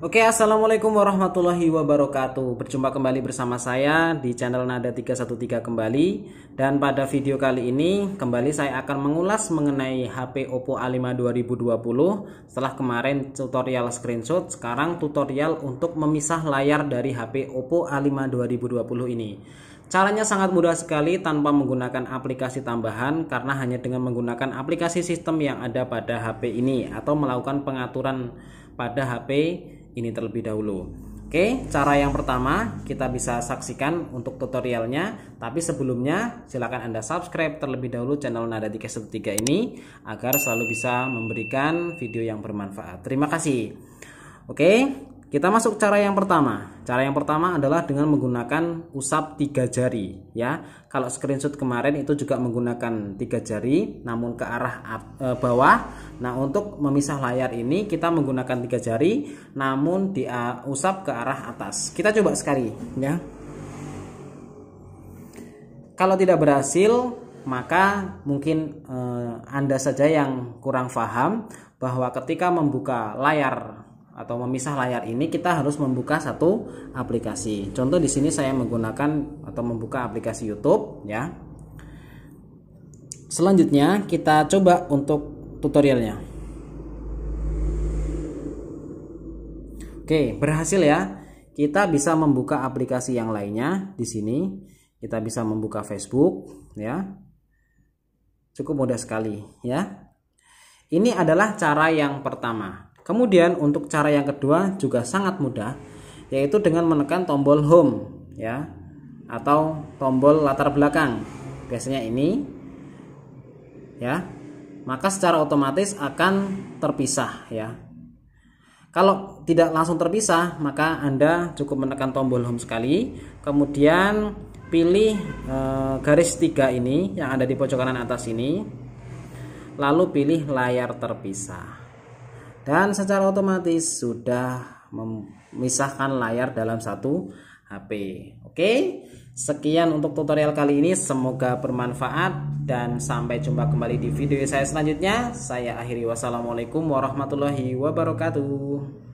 Oke, Assalamualaikum warahmatullahi wabarakatuh. Berjumpa kembali bersama saya di channel Nada 313 kembali. Dan pada video kali ini, kembali saya akan mengulas mengenai HP Oppo A5 2020. Setelah kemarin tutorial screenshot, sekarang tutorial untuk memisah layar dari HP Oppo A5 2020 ini. Caranya sangat mudah sekali tanpa menggunakan aplikasi tambahan karena hanya dengan menggunakan aplikasi sistem yang ada pada HP ini atau melakukan pengaturan pada HP ini terlebih dahulu. Oke, cara yang pertama kita bisa saksikan untuk tutorialnya, tapi sebelumnya silakan Anda subscribe terlebih dahulu channel Nada tiga ini agar selalu bisa memberikan video yang bermanfaat. Terima kasih. Oke, kita masuk cara yang pertama. Cara yang pertama adalah dengan menggunakan usap tiga jari, ya. Kalau screenshot kemarin itu juga menggunakan tiga jari, namun ke arah e, bawah. Nah, untuk memisah layar ini kita menggunakan tiga jari, namun di usap ke arah atas. Kita coba sekali, ya. Kalau tidak berhasil, maka mungkin e, anda saja yang kurang paham bahwa ketika membuka layar atau memisah layar ini kita harus membuka satu aplikasi. Contoh di sini saya menggunakan atau membuka aplikasi YouTube ya. Selanjutnya kita coba untuk tutorialnya. Oke, berhasil ya. Kita bisa membuka aplikasi yang lainnya di sini. Kita bisa membuka Facebook ya. Cukup mudah sekali ya. Ini adalah cara yang pertama Kemudian untuk cara yang kedua juga sangat mudah yaitu dengan menekan tombol home ya atau tombol latar belakang. Biasanya ini ya. Maka secara otomatis akan terpisah ya. Kalau tidak langsung terpisah, maka Anda cukup menekan tombol home sekali, kemudian pilih e, garis tiga ini yang ada di pojok kanan atas ini. Lalu pilih layar terpisah dan secara otomatis sudah memisahkan layar dalam satu HP. Oke, sekian untuk tutorial kali ini. Semoga bermanfaat dan sampai jumpa kembali di video saya selanjutnya. Saya akhiri wassalamualaikum warahmatullahi wabarakatuh.